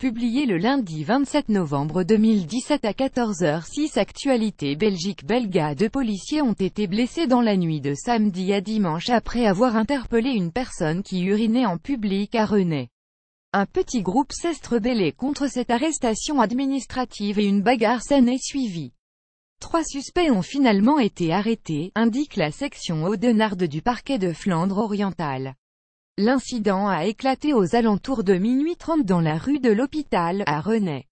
Publié le lundi 27 novembre 2017 à 14h06 Actualité Belgique Belga Deux policiers ont été blessés dans la nuit de samedi à dimanche après avoir interpellé une personne qui urinait en public à René. Un petit groupe s'est rebellé contre cette arrestation administrative et une bagarre saine est suivie. Trois suspects ont finalement été arrêtés, indique la section Audenarde du parquet de Flandre orientale. L'incident a éclaté aux alentours de minuit 30 dans la rue de l'Hôpital, à Rennes.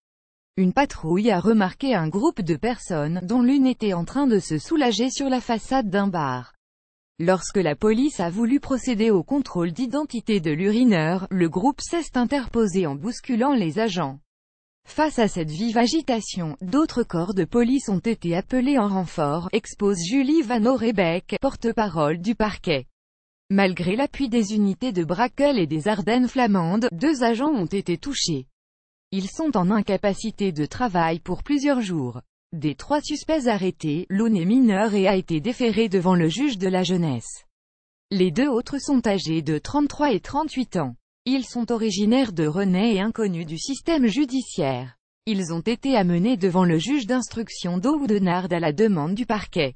Une patrouille a remarqué un groupe de personnes, dont l'une était en train de se soulager sur la façade d'un bar. Lorsque la police a voulu procéder au contrôle d'identité de l'urineur, le groupe s'est interposé en bousculant les agents. Face à cette vive agitation, d'autres corps de police ont été appelés en renfort, expose Julie Van rebec porte-parole du parquet. Malgré l'appui des unités de Brakel et des Ardennes flamandes, deux agents ont été touchés. Ils sont en incapacité de travail pour plusieurs jours. Des trois suspects arrêtés, l'un est mineur et a été déféré devant le juge de la jeunesse. Les deux autres sont âgés de 33 et 38 ans. Ils sont originaires de René et inconnus du système judiciaire. Ils ont été amenés devant le juge d'instruction d'Oudenard à la demande du parquet.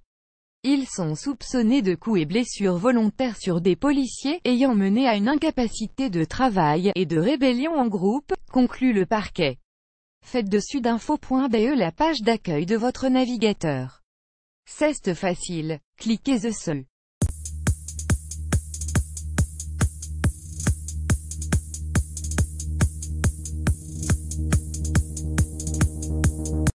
Ils sont soupçonnés de coups et blessures volontaires sur des policiers, ayant mené à une incapacité de travail, et de rébellion en groupe, conclut le parquet. Faites dessus d'info.be la page d'accueil de votre navigateur. C'est facile. Cliquez Seul.